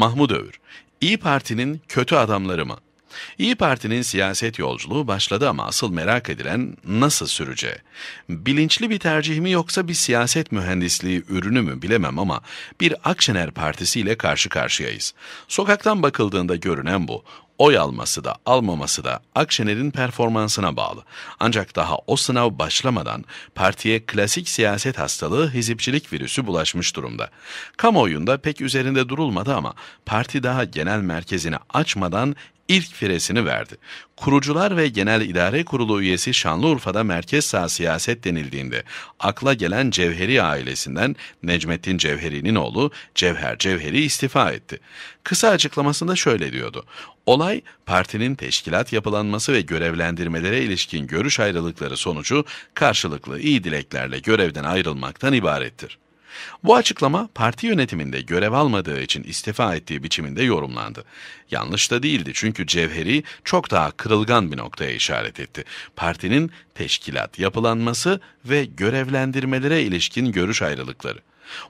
Mahmud Övür, İyi Parti'nin kötü adamları mı? İyi Parti'nin siyaset yolculuğu başladı ama asıl merak edilen nasıl sürece? Bilinçli bir tercih mi yoksa bir siyaset mühendisliği ürünü mü bilemem ama bir Akşener Partisi ile karşı karşıyayız. Sokaktan bakıldığında görünen bu. Oy alması da almaması da Akşener'in performansına bağlı. Ancak daha o sınav başlamadan partiye klasik siyaset hastalığı hizipçilik virüsü bulaşmış durumda. Kamuoyunda pek üzerinde durulmadı ama parti daha genel merkezini açmadan ilk firesini verdi. Kurucular ve Genel İdare Kurulu üyesi Şanlıurfa'da merkez sağ siyaset denildiğinde akla gelen Cevheri ailesinden Necmettin Cevheri'nin oğlu Cevher Cevheri istifa etti. Kısa açıklamasında şöyle diyordu. Olay partinin teşkilat yapılanması ve görevlendirmelere ilişkin görüş ayrılıkları sonucu karşılıklı iyi dileklerle görevden ayrılmaktan ibarettir. Bu açıklama parti yönetiminde görev almadığı için istifa ettiği biçiminde yorumlandı. Yanlış da değildi çünkü Cevheri çok daha kırılgan bir noktaya işaret etti. Partinin teşkilat yapılanması ve görevlendirmelere ilişkin görüş ayrılıkları.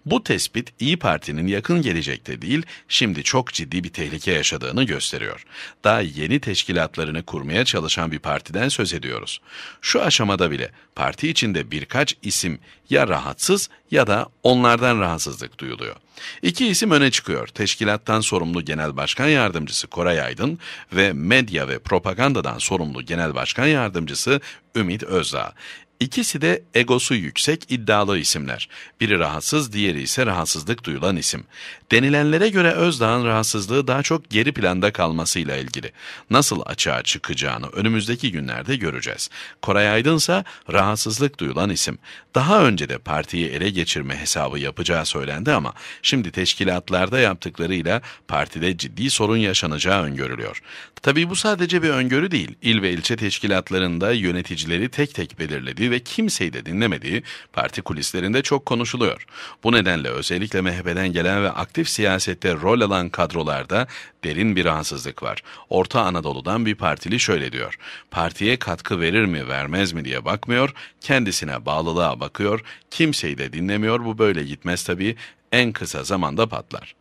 Bu tespit İyi Parti'nin yakın gelecekte değil, şimdi çok ciddi bir tehlike yaşadığını gösteriyor. Daha yeni teşkilatlarını kurmaya çalışan bir partiden söz ediyoruz. Şu aşamada bile parti içinde birkaç isim ya rahatsız ya da onlardan rahatsızlık duyuluyor. İki isim öne çıkıyor. Teşkilattan sorumlu Genel Başkan Yardımcısı Koray Aydın ve medya ve propagandadan sorumlu Genel Başkan Yardımcısı Ümit Özdağ. İkisi de egosu yüksek iddialı isimler. Biri rahatsız, diğeri ise rahatsızlık duyulan isim. Denilenlere göre Özdağ'ın rahatsızlığı daha çok geri planda kalmasıyla ilgili. Nasıl açığa çıkacağını önümüzdeki günlerde göreceğiz. Koray Aydın ise rahatsızlık duyulan isim. Daha önce de partiyi ele geçirme hesabı yapacağı söylendi ama şimdi teşkilatlarda yaptıklarıyla partide ciddi sorun yaşanacağı öngörülüyor. Tabii bu sadece bir öngörü değil. İl ve ilçe teşkilatlarında yöneticileri tek tek belirledi ve kimseyi de dinlemediği parti kulislerinde çok konuşuluyor. Bu nedenle özellikle MHP'den gelen ve aktif siyasette rol alan kadrolarda derin bir rahatsızlık var. Orta Anadolu'dan bir partili şöyle diyor. Partiye katkı verir mi vermez mi diye bakmıyor, kendisine bağlılığa bakıyor, kimseyi de dinlemiyor bu böyle gitmez tabii en kısa zamanda patlar.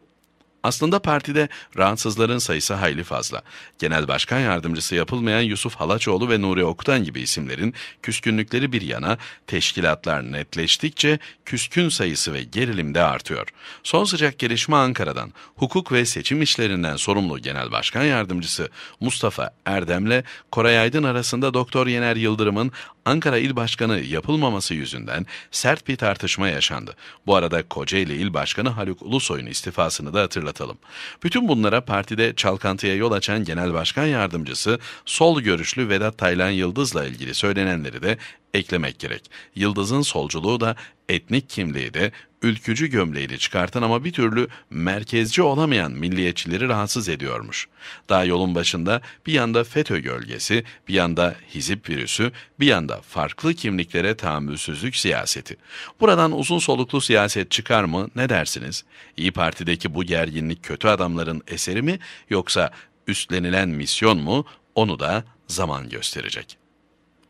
Aslında partide rahatsızların sayısı hayli fazla. Genel Başkan Yardımcısı yapılmayan Yusuf Halaçoğlu ve Nuri Oktan gibi isimlerin küskünlükleri bir yana teşkilatlar netleştikçe küskün sayısı ve gerilim de artıyor. Son sıcak gelişme Ankara'dan. Hukuk ve seçim işlerinden sorumlu Genel Başkan Yardımcısı Mustafa Erdem'le Koray Aydın arasında Doktor Yener Yıldırım'ın Ankara İl Başkanı yapılmaması yüzünden sert bir tartışma yaşandı. Bu arada Kocaeli İl Başkanı Haluk Ulusoy'un istifasını da hatırlattı hatırlatalım. Bütün bunlara partide çalkantıya yol açan Genel Başkan Yardımcısı sol görüşlü Vedat Taylan Yıldız'la ilgili söylenenleri de eklemek gerek. Yıldız'ın solculuğu da etnik kimliği de ülkücü gömleğini çıkartan ama bir türlü merkezci olamayan milliyetçileri rahatsız ediyormuş. Daha yolun başında bir yanda FETÖ gölgesi, bir yanda hizip virüsü, bir yanda farklı kimliklere tahammülsüzlük siyaseti. Buradan uzun soluklu siyaset çıkar mı ne dersiniz? İyi Parti'deki bu gerginlik kötü adamların eseri mi yoksa üstlenilen misyon mu onu da zaman gösterecek.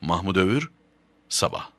Mahmut Övür, Sabah